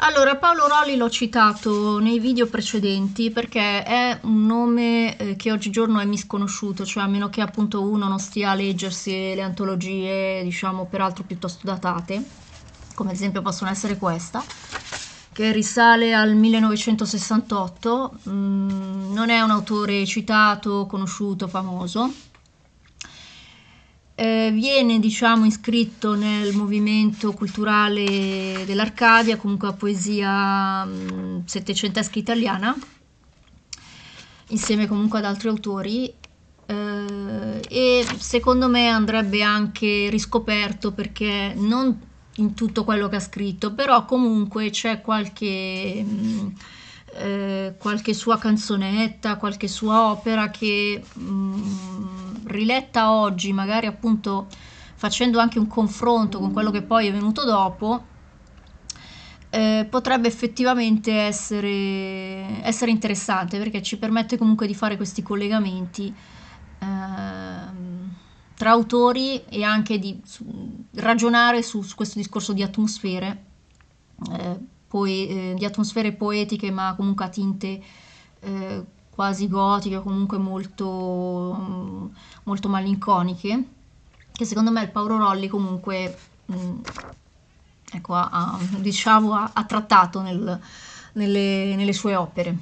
Allora, Paolo Roli l'ho citato nei video precedenti perché è un nome eh, che oggigiorno è misconosciuto, cioè a meno che appunto uno non stia a leggersi le antologie, diciamo, peraltro piuttosto datate, come ad esempio possono essere questa, che risale al 1968, mm, non è un autore citato, conosciuto, famoso eh, viene diciamo iscritto nel movimento culturale dell'Arcadia, comunque a poesia mh, mm, settecentesca italiana, insieme comunque ad altri autori eh, e secondo me andrebbe anche riscoperto perché non in tutto quello che ha scritto, però comunque c'è qualche... Mh, mm, eh, qualche sua canzonetta, qualche sua opera che mh, mm, riletta oggi, magari appunto facendo anche un confronto con quello che poi è venuto dopo, eh, potrebbe effettivamente essere, essere, interessante perché ci permette comunque di fare questi collegamenti eh, tra autori e anche di su, ragionare su, su, questo discorso di atmosfere, eh, poi, eh, di atmosfere poetiche ma comunque a tinte eh, quasi gotiche o comunque molto, mm, molto malinconiche, che secondo me il Paolo Rolli comunque mh, mm, ecco, ha, ha, diciamo, ha, ha trattato nel, nelle, nelle sue opere.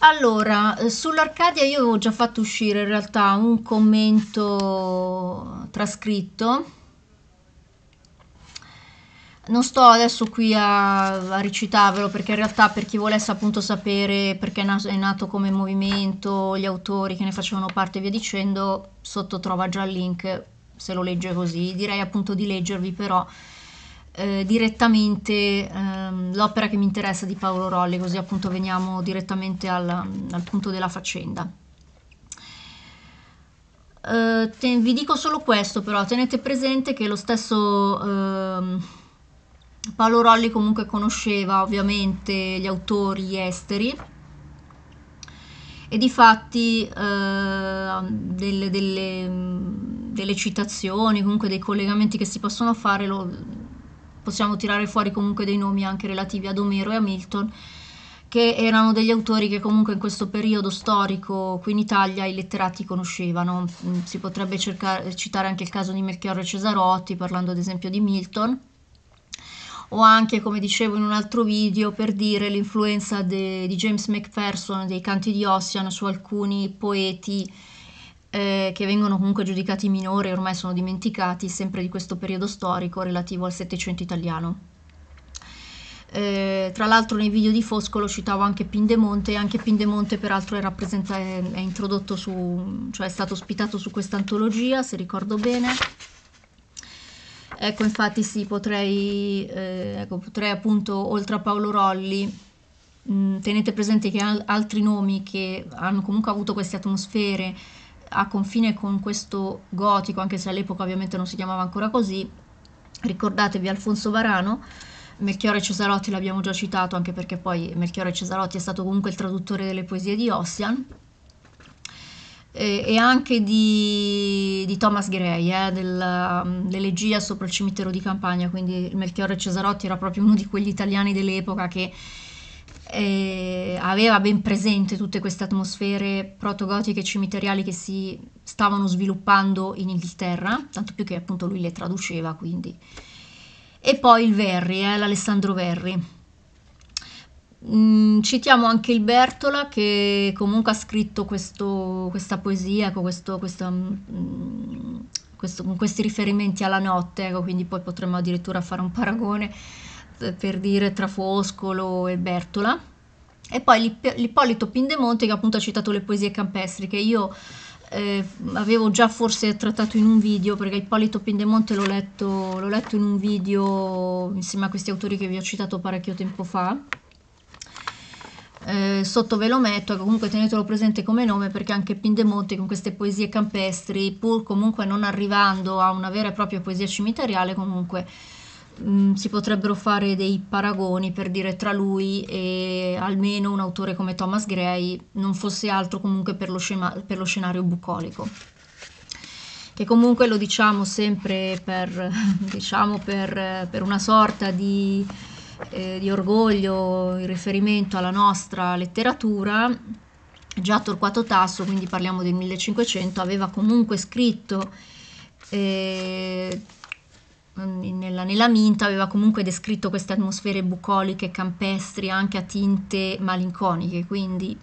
Allora, sull'Arcadia io ho già fatto uscire in realtà un commento trascritto non sto adesso qui a, a, recitarvelo perché in realtà per chi volesse appunto sapere perché è nato, è nato, come movimento, gli autori che ne facevano parte e via dicendo, sotto trova già il link se lo legge così. Direi appunto di leggervi però eh, direttamente ehm, l'opera che mi interessa di Paolo Rolli, così appunto veniamo direttamente al, al punto della faccenda. Eh, te, vi dico solo questo però, tenete presente che lo stesso... Ehm, Paolo Rolli comunque conosceva ovviamente gli autori esteri e di fatti eh, delle, delle, mm, delle, citazioni, comunque dei collegamenti che si possono fare, lo, possiamo tirare fuori comunque dei nomi anche relativi ad Omero e a Milton, che erano degli autori che comunque in questo periodo storico qui in Italia i letterati conoscevano. Mm, si potrebbe cercare, citare anche il caso di Melchiorre Cesarotti, parlando ad esempio di Milton o anche come dicevo in un altro video per dire l'influenza de, di James Macpherson dei canti di Ossian su alcuni poeti eh, che vengono comunque giudicati minori e ormai sono dimenticati sempre di questo periodo storico relativo al Settecento italiano. Eh, tra l'altro nei video di Foscolo citavo anche Pindemonte, e anche Pindemonte peraltro è, è, è, su, cioè è stato ospitato su questa antologia, se ricordo bene. Ecco, infatti sì, potrei, eh, ecco, potrei appunto, oltre a Paolo Rolli, mh, mm, tenete presente che al- altri nomi che hanno comunque avuto queste atmosfere a confine con questo gotico, anche se all'epoca ovviamente non si chiamava ancora così, ricordatevi Alfonso Varano, Melchiore Cesarotti l'abbiamo già citato anche perché poi Melchiore Cesarotti è stato comunque il traduttore delle poesie di Ossian e, anche di, di, Thomas Gray, eh, del, um, sopra il cimitero di campagna, quindi Melchiorre Cesarotti era proprio uno di quegli italiani dell'epoca che eh, aveva ben presente tutte queste atmosfere protogotiche e cimiteriali che si stavano sviluppando in Inghilterra, tanto più che appunto lui le traduceva, quindi. E poi il Verri, eh, l'Alessandro Verri Mm, citiamo anche il Bertola che comunque ha scritto questo, questa poesia ecco, questo, questa, questo, mm, questi riferimenti alla notte, ecco, quindi poi potremmo addirittura fare un paragone eh, per dire tra Foscolo e Bertola. E poi l'Ippolito Pindemonte che appunto ha citato le poesie campestri che io eh, avevo già forse trattato in un video perché Ippolito Pindemonte l'ho letto, l'ho letto in un video insieme a questi autori che vi ho citato parecchio tempo fa eh, sotto ve lo metto, comunque tenetelo presente come nome perché anche Pindemonte con queste poesie campestri, pur comunque non arrivando a una vera e propria poesia cimiteriale, comunque mh, mm, si potrebbero fare dei paragoni per dire tra lui e almeno un autore come Thomas Gray, non fosse altro comunque per lo, scema, per lo scenario bucolico. Che comunque lo diciamo sempre per, diciamo per, per una sorta di eh, di orgoglio in riferimento alla nostra letteratura, già Torquato Tasso, quindi parliamo del 1500, aveva comunque scritto eh, nella, nella, Minta aveva comunque descritto queste atmosfere bucoliche, campestri, anche a tinte malinconiche, quindi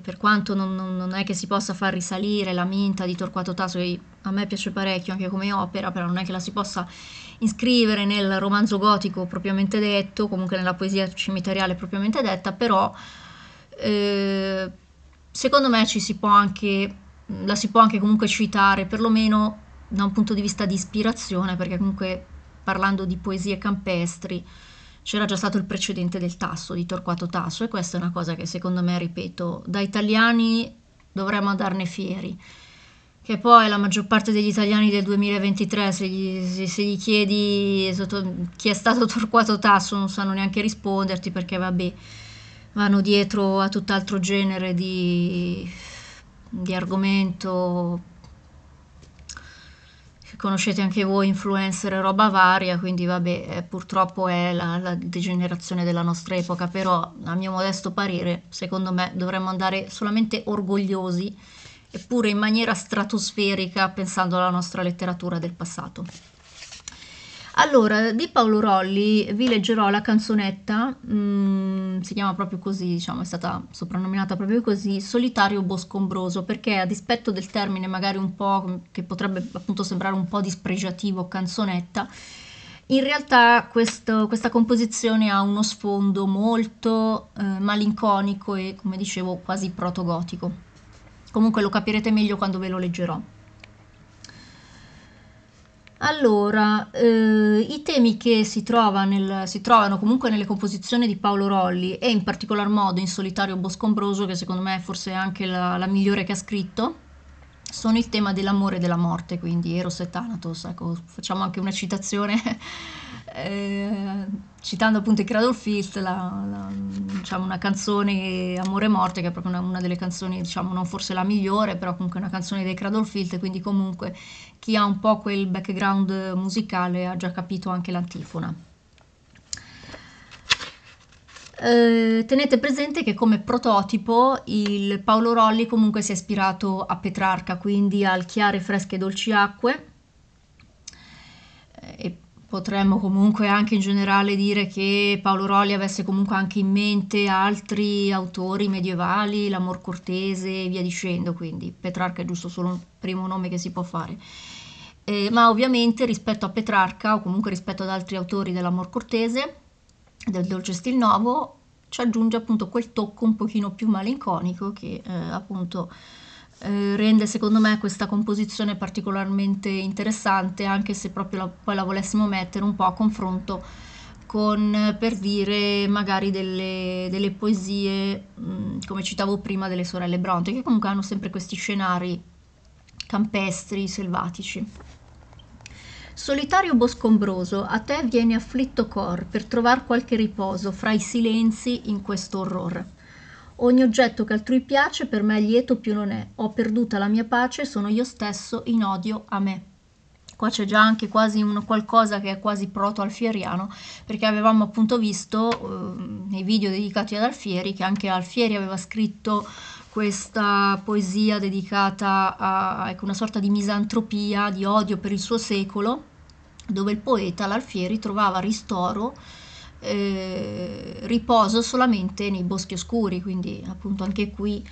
per quanto non, non, è che si possa far risalire la Minta di Torquato Tasso, che a me piace parecchio anche come opera, però non è che la si possa iscrivere nel romanzo gotico propriamente detto, comunque nella poesia cimiteriale propriamente detta, però eh, secondo me ci si può anche, la si può anche comunque citare, perlomeno da un punto di vista di ispirazione, perché comunque parlando di poesie campestri, c'era già stato il precedente del Tasso, di Torquato Tasso, e questa è una cosa che secondo me, ripeto, da italiani dovremmo andarne fieri. Che poi la maggior parte degli italiani del 2023, se gli, se, se gli chiedi sotto, chi è stato Torquato Tasso, non sanno neanche risponderti perché, vabbè, vanno dietro a tutt'altro genere di, di argomento conoscete anche voi influencer e roba varia, quindi vabbè, eh, purtroppo è la, la degenerazione della nostra epoca, però a mio modesto parere, secondo me dovremmo andare solamente orgogliosi, eppure in maniera stratosferica, pensando alla nostra letteratura del passato. Allora, di Paolo Rolli vi leggerò la canzonetta, mm, si chiama proprio così, diciamo, è stata soprannominata proprio così, Solitario Boscombroso, perché a dispetto del termine magari un po' mm, che potrebbe appunto sembrare un po' dispregiativo canzonetta, in realtà questo, questa composizione ha uno sfondo molto eh, malinconico e, come dicevo, quasi protogotico. Comunque lo capirete meglio quando ve lo leggerò. Allora, eh, i temi che si, trova nel, si, trovano comunque nelle composizioni di Paolo Rolli e in particolar modo in Solitario Boscombroso, che secondo me è forse anche la, la migliore che ha scritto, sono il tema dell'amore e della morte, quindi Eros e Thanatos. Ecco, facciamo anche una citazione Eh, citando appunto i Cradle Fist, la, la, diciamo una canzone Amore e Morte, che è proprio una, una, delle canzoni, diciamo, non forse la migliore, però comunque una canzone dei Cradle Fist, quindi comunque chi ha un po' quel background musicale ha già capito anche l'antifona. Eh, tenete presente che come prototipo il Paolo Rolli comunque si è ispirato a Petrarca, quindi al chiare, fresche e dolci acque, eh, Potremmo comunque anche in generale dire che Paolo Rolli avesse comunque anche in mente altri autori medievali, l'amor cortese e via dicendo, quindi Petrarca è giusto solo un primo nome che si può fare. Eh, ma ovviamente rispetto a Petrarca o comunque rispetto ad altri autori dell'amor cortese, del dolce stil novo, ci aggiunge appunto quel tocco un pochino più malinconico che eh, appunto eh, rende secondo me questa composizione particolarmente interessante anche se proprio la, poi la volessimo mettere un po' a confronto con eh, per dire magari delle, delle poesie mh, mm, come citavo prima delle sorelle Bronte che comunque hanno sempre questi scenari campestri, selvatici. Solitario boscombroso, a te viene afflitto cor per trovar qualche riposo fra i silenzi in questo orrore. Ogni oggetto che altrui piace per me è lieto più non è. Ho perduta la mia pace, sono io stesso in odio a me. Qua c'è già anche quasi un qualcosa che è quasi proto-alfieriano, perché avevamo appunto visto eh, nei video dedicati ad Alfieri che anche Alfieri aveva scritto questa poesia dedicata a ecco, una sorta di misantropia, di odio per il suo secolo, dove il poeta, l'Alfieri, trovava ristoro eh, riposo solamente nei boschi oscuri, quindi appunto anche qui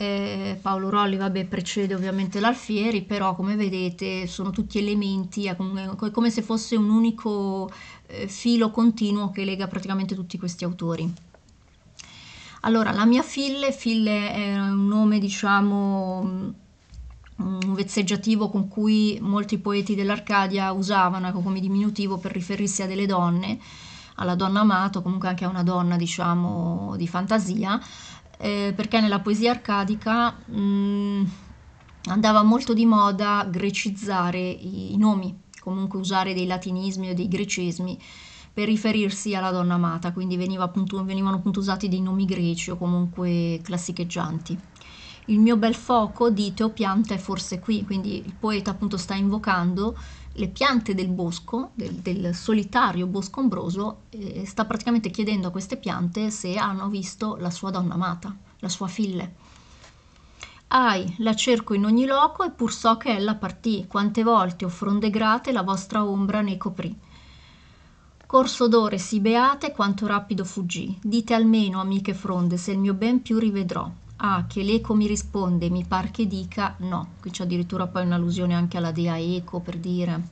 eh, Paolo Rolli vabbè, precede ovviamente l'Alfieri, però come vedete sono tutti elementi, è eh, come, è come se fosse un unico eh, filo continuo che lega praticamente tutti questi autori. Allora, la mia Fille, Fille è un nome diciamo mm, un vezzeggiativo con cui molti poeti dell'Arcadia usavano ecco, come diminutivo per riferirsi a delle donne, alla donna amata, o comunque anche a una donna, diciamo, di fantasia, eh, perché nella poesia arcadica mh, mm, andava molto di moda grecizzare i, i nomi, comunque usare dei latinismi o dei grecismi per riferirsi alla donna amata, quindi veniva appunto, venivano appunto usati dei nomi greci o comunque classicheggianti. Il mio bel fuoco di Teopianta è forse qui, quindi il poeta appunto sta invocando le piante del bosco, del, del solitario bosco ombroso, eh, sta praticamente chiedendo a queste piante se hanno visto la sua donna amata, la sua figlia. Ai, la cerco in ogni loco e pur so che ella partì, quante volte o fronde grate la vostra ombra ne coprì. Corso d'ore si beate, quanto rapido fuggì. Dite almeno, amiche fronde, se il mio ben più rivedrò. Ah, che l'eco mi risponde, mi par che dica no. Qui c'è addirittura poi un'allusione anche alla dea eco per dire.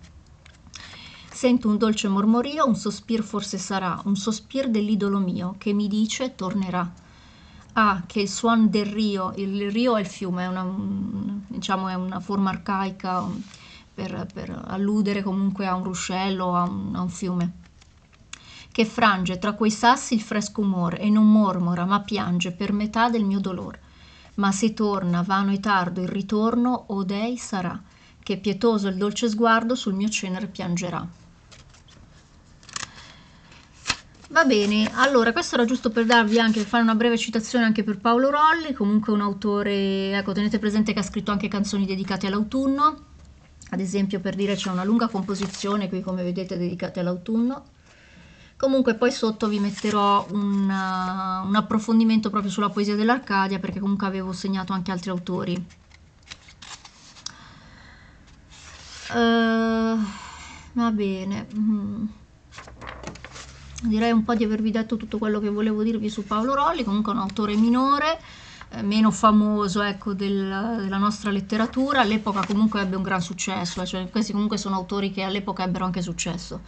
Sento un dolce mormorio, un sospir forse sarà, un sospir dell'idolo mio che mi dice tornerà. Ah, che il suon del rio, il rio è il fiume, è una, diciamo, è una forma arcaica um, per, per, alludere comunque a un ruscello, a un, a un fiume che frange tra quei sassi il fresco umor e non mormora ma piange per metà del mio dolor ma se torna vano e tardo il ritorno o dei sarà che pietoso il dolce sguardo sul mio cenere piangerà Va bene, allora questo era giusto per darvi anche, fare una breve citazione anche per Paolo Rolli, comunque un autore, ecco tenete presente che ha scritto anche canzoni dedicate all'autunno, ad esempio per dire c'è una lunga composizione qui come vedete dedicata all'autunno, Comunque poi sotto vi metterò un, uh, un approfondimento proprio sulla poesia dell'Arcadia perché comunque avevo segnato anche altri autori. Uh, va bene. Mm. Direi un po' di avervi detto tutto quello che volevo dirvi su Paolo Rolli, comunque un autore minore eh, meno famoso ecco, del, della nostra letteratura, all'epoca comunque ebbe un gran successo, eh, cioè questi comunque sono autori che all'epoca ebbero anche successo.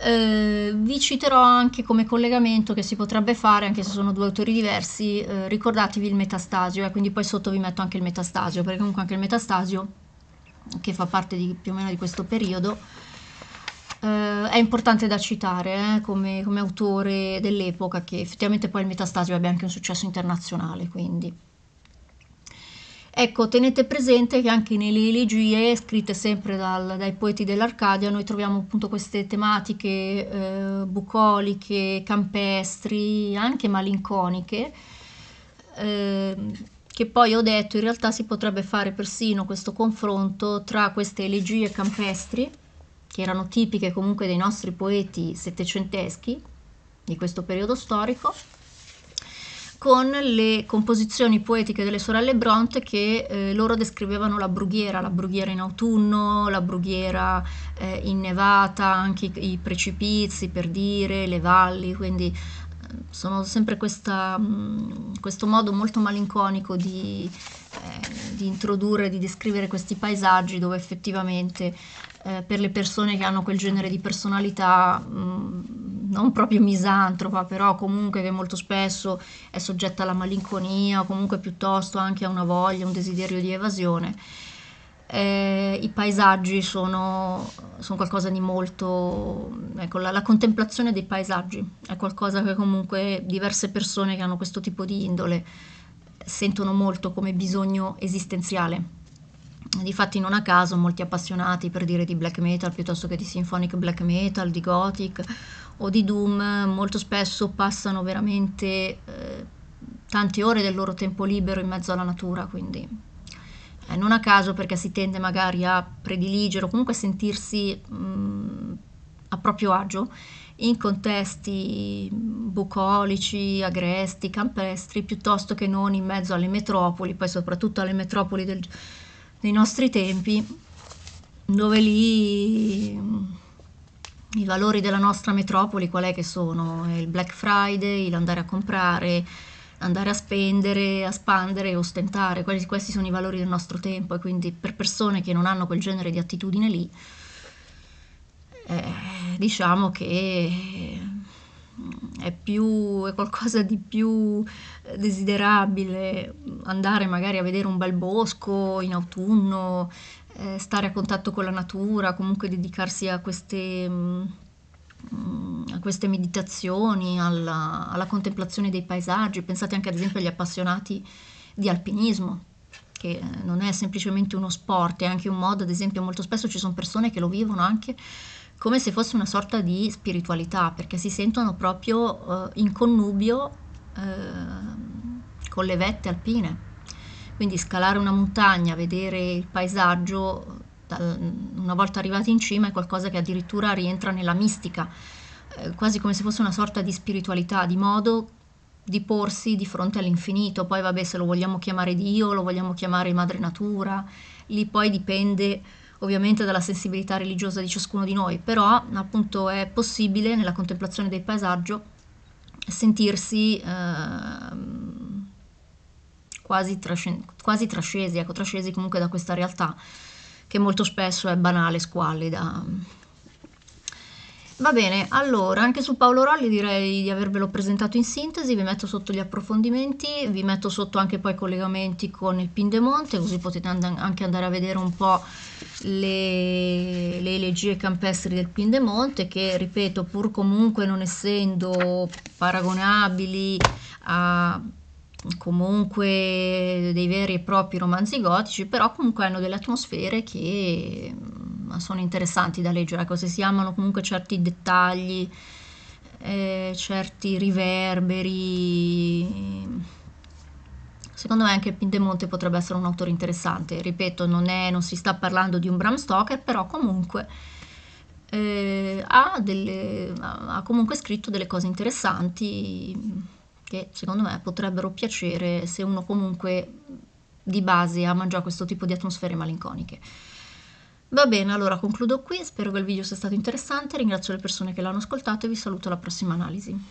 Eh, vi citerò anche come collegamento che si potrebbe fare, anche se sono due autori diversi, eh, ricordatevi il metastasio, eh, quindi poi sotto vi metto anche il metastasio, perché comunque anche il metastasio, che fa parte di, più o meno di questo periodo, eh, è importante da citare eh, come, come autore dell'epoca, che effettivamente poi il metastasio abbia anche un successo internazionale. Quindi. Ecco, tenete presente che anche nelle elegie scritte sempre dal, dai poeti dell'Arcadia noi troviamo appunto queste tematiche eh, bucoliche, campestri, anche malinconiche, eh, che poi ho detto in realtà si potrebbe fare persino questo confronto tra queste elegie campestri, che erano tipiche comunque dei nostri poeti settecenteschi di questo periodo storico, con le composizioni poetiche delle sorelle Bronte che eh, loro descrivevano la brughiera, la brughiera in autunno, la brughiera eh, innevata, anche i, i, precipizi per dire, le valli, quindi eh, sono sempre questa, mm, questo modo molto malinconico di, eh, di introdurre, di descrivere questi paesaggi dove effettivamente eh, per le persone che hanno quel genere di personalità mh, mm, non proprio misantropa, però comunque che molto spesso è soggetta alla malinconia o comunque piuttosto anche a una voglia, un desiderio di evasione, eh, i paesaggi sono, sono, qualcosa di molto... Ecco, la, la, contemplazione dei paesaggi è qualcosa che comunque diverse persone che hanno questo tipo di indole sentono molto come bisogno esistenziale Difatti non a caso molti appassionati per dire di black metal piuttosto che di symphonic black metal, di gothic o di doom molto spesso passano veramente eh, tante ore del loro tempo libero in mezzo alla natura, quindi eh, non a caso perché si tende magari a prediligere o comunque a sentirsi mh, mm, a proprio agio in contesti mm, bucolici, agresti, campestri, piuttosto che non in mezzo alle metropoli, poi soprattutto alle metropoli del dei nostri tempi, dove lì mm, i valori della nostra metropoli qual è che sono? Il Black Friday, l'andare a comprare, andare a spendere, a spandere, ostentare, questi, questi sono i valori del nostro tempo e quindi per persone che non hanno quel genere di attitudine lì, eh, diciamo che è, più, è qualcosa di più eh, desiderabile andare magari a vedere un bel bosco in autunno, eh, stare a contatto con la natura, comunque dedicarsi a queste, mh, mm, a queste meditazioni, alla, alla contemplazione dei paesaggi. Pensate anche ad esempio agli appassionati di alpinismo, che eh, non è semplicemente uno sport, è anche un modo, ad esempio molto spesso ci sono persone che lo vivono anche come se fosse una sorta di spiritualità, perché si sentono proprio eh, in connubio eh, con le vette alpine. Quindi scalare una montagna, vedere il paesaggio, mm, una volta arrivati in cima, è qualcosa che addirittura rientra nella mistica, eh, quasi come se fosse una sorta di spiritualità, di modo di porsi di fronte all'infinito. Poi vabbè, se lo vogliamo chiamare Dio, lo vogliamo chiamare Madre Natura, lì poi dipende ovviamente dalla sensibilità religiosa di ciascuno di noi, però appunto è possibile nella contemplazione del paesaggio sentirsi eh, quasi, trascen- quasi, trascesi, ecco, trascesi comunque da questa realtà che molto spesso è banale, squallida, Va bene, allora anche su Paolo Rolli direi di avervelo presentato in sintesi, vi metto sotto gli approfondimenti, vi metto sotto anche poi i collegamenti con il Pindemonte, così potete and- anche andare a vedere un po' le, le elegie campestri del Pindemonte che, ripeto, pur comunque non essendo paragonabili a comunque dei veri e propri romanzi gotici, però comunque hanno delle atmosfere che sono interessanti da leggere, ecco, se si amano comunque certi dettagli, eh, certi riverberi. Secondo me anche Pindemonte potrebbe essere un autore interessante, ripeto, non, è, non si sta parlando di un Bram Stoker, però comunque eh, ha, delle, ha comunque scritto delle cose interessanti che secondo me potrebbero piacere se uno comunque di base ama già questo tipo di atmosfere malinconiche. Va bene, allora concludo qui, spero che il video sia stato interessante, ringrazio le persone che l'hanno ascoltato e vi saluto alla prossima analisi.